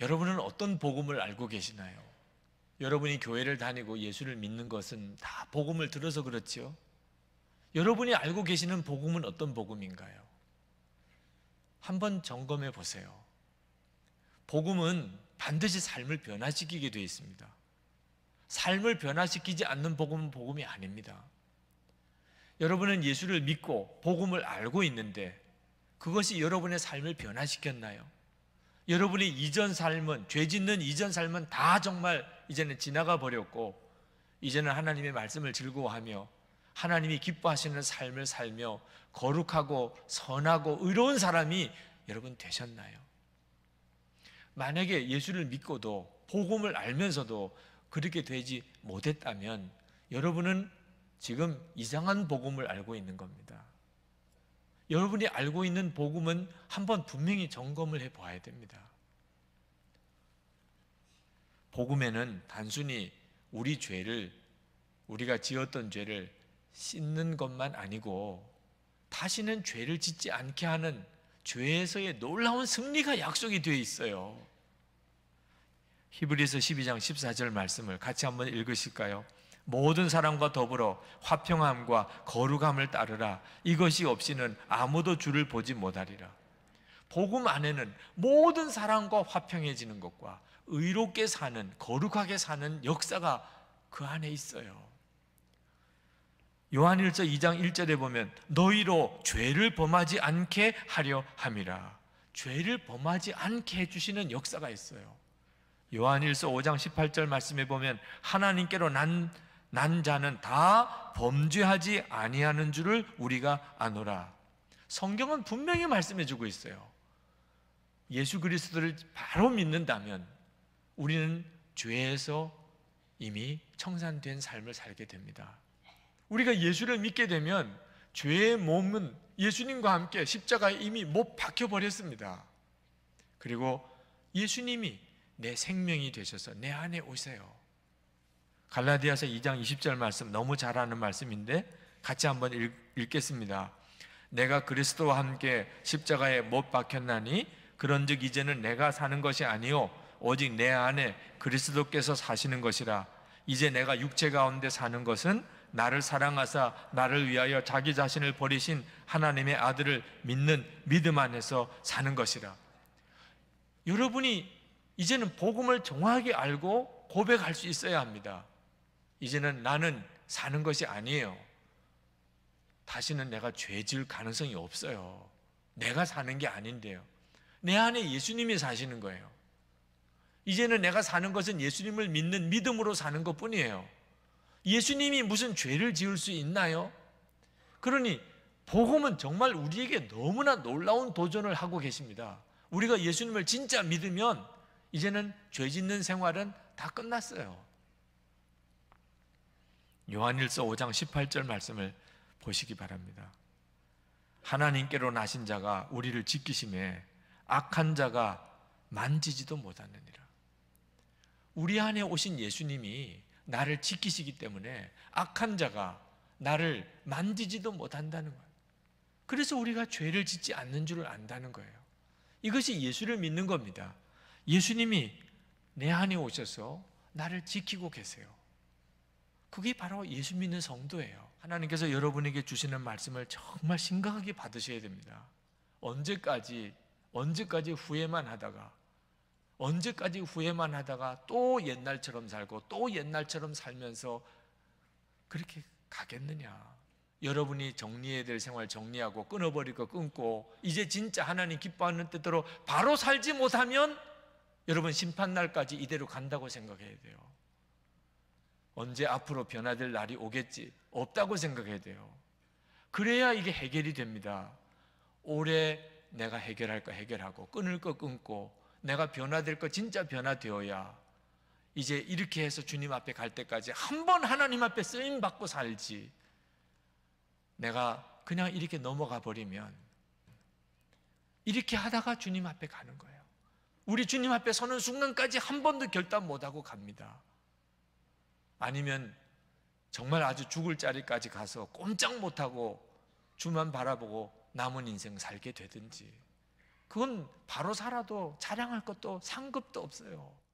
여러분은 어떤 복음을 알고 계시나요? 여러분이 교회를 다니고 예수를 믿는 것은 다 복음을 들어서 그렇지요. 여러분이 알고 계시는 복음은 어떤 복음인가요? 한번 점검해 보세요. 복음은 반드시 삶을 변화시키게 되어 있습니다. 삶을 변화시키지 않는 복음은 복음이 아닙니다. 여러분은 예수를 믿고 복음을 알고 있는데 그것이 여러분의 삶을 변화시켰나요? 여러분의 이전 삶은 죄 짓는 이전 삶은 다 정말 이제는 지나가 버렸고 이제는 하나님의 말씀을 즐거워하며 하나님이 기뻐하시는 삶을 살며 거룩하고 선하고 의로운 사람이 여러분 되셨나요? 만약에 예수를 믿고도 복음을 알면서도 그렇게 되지 못했다면 여러분은 지금 이상한 복음을 알고 있는 겁니다. 여러분이 알고 있는 복음은 한번 분명히 점검을 해 봐야 됩니다. 복음에는 단순히 우리 죄를 우리가 지었던 죄를 씻는 것만 아니고 다시는 죄를 짓지 않게 하는 죄에서의 놀라운 승리가 약속이 되어 있어요. 히브리서 12장 14절 말씀을 같이 한번 읽으실까요? 모든 사람과 더불어 화평함과 거룩함을 따르라. 이것이 없이는 아무도 주를 보지 못하리라. 복음 안에는 모든 사람과 화평해지는 것과 의롭게 사는, 거룩하게 사는 역사가 그 안에 있어요. 요한일서 2장 1절에 보면 너희로 죄를 범하지 않게 하려 함이라. 죄를 범하지 않게 해주시는 역사가 있어요. 요한일서 5장 18절 말씀에 보면 하나님께로 난난 자는 다 범죄하지 아니하는 줄을 우리가 아노라. 성경은 분명히 말씀해 주고 있어요. 예수 그리스도를 바로 믿는다면 우리는 죄에서 이미 청산된 삶을 살게 됩니다. 우리가 예수를 믿게 되면 죄의 몸은 예수님과 함께 십자가에 이미 못 박혀 버렸습니다. 그리고 예수님이 내 생명이 되셔서 내 안에 오세요. 갈라디아서 2장 20절 말씀 너무 잘하는 말씀인데 같이 한번 읽, 읽겠습니다. 내가 그리스도와 함께 십자가에 못 박혔나니 그런즉 이제는 내가 사는 것이 아니요 오직 내 안에 그리스도께서 사시는 것이라 이제 내가 육체 가운데 사는 것은 나를 사랑하사 나를 위하여 자기 자신을 버리신 하나님의 아들을 믿는 믿음 안에서 사는 것이라 여러분이 이제는 복음을 정확히 알고 고백할 수 있어야 합니다. 이제는 나는 사는 것이 아니에요. 다시는 내가 죄질 가능성이 없어요. 내가 사는 게 아닌데요. 내 안에 예수님이 사시는 거예요. 이제는 내가 사는 것은 예수님을 믿는 믿음으로 사는 것 뿐이에요. 예수님이 무슨 죄를 지을 수 있나요? 그러니 복음은 정말 우리에게 너무나 놀라운 도전을 하고 계십니다. 우리가 예수님을 진짜 믿으면 이제는 죄 짓는 생활은 다 끝났어요. 요한일서 5장 18절 말씀을 보시기 바랍니다. 하나님께로 나신 자가 우리를 지키심에 악한 자가 만지지도 못하느니라. 우리 안에 오신 예수님이 나를 지키시기 때문에 악한 자가 나를 만지지도 못한다는 거예요. 그래서 우리가 죄를 짓지 않는 줄을 안다는 거예요. 이것이 예수를 믿는 겁니다. 예수님이 내 안에 오셔서 나를 지키고 계세요. 그게 바로 예수 믿는 성도예요. 하나님께서 여러분에게 주시는 말씀을 정말 심각하게 받으셔야 됩니다. 언제까지, 언제까지 후회만 하다가, 언제까지 후회만 하다가 또 옛날처럼 살고 또 옛날처럼 살면서 그렇게 가겠느냐. 여러분이 정리해야 될 생활 정리하고 끊어버릴 거 끊고 이제 진짜 하나님 기뻐하는 뜻대로 바로 살지 못하면 여러분 심판날까지 이대로 간다고 생각해야 돼요. 언제 앞으로 변화될 날이 오겠지. 없다고 생각해야 돼요. 그래야 이게 해결이 됩니다. 올해 내가 해결할 거 해결하고, 끊을 거 끊고, 내가 변화될 거 진짜 변화되어야 이제 이렇게 해서 주님 앞에 갈 때까지 한 번 하나님 앞에 쓰임 받고 살지. 내가 그냥 이렇게 넘어가 버리면 이렇게 하다가 주님 앞에 가는 거예요. 우리 주님 앞에 서는 순간까지 한 번도 결단 못하고 갑니다. 아니면 정말 아주 죽을 자리까지 가서 꼼짝 못하고 주만 바라보고 남은 인생 살게 되든지 그건 바로 살아도 자랑할 것도 상급도 없어요.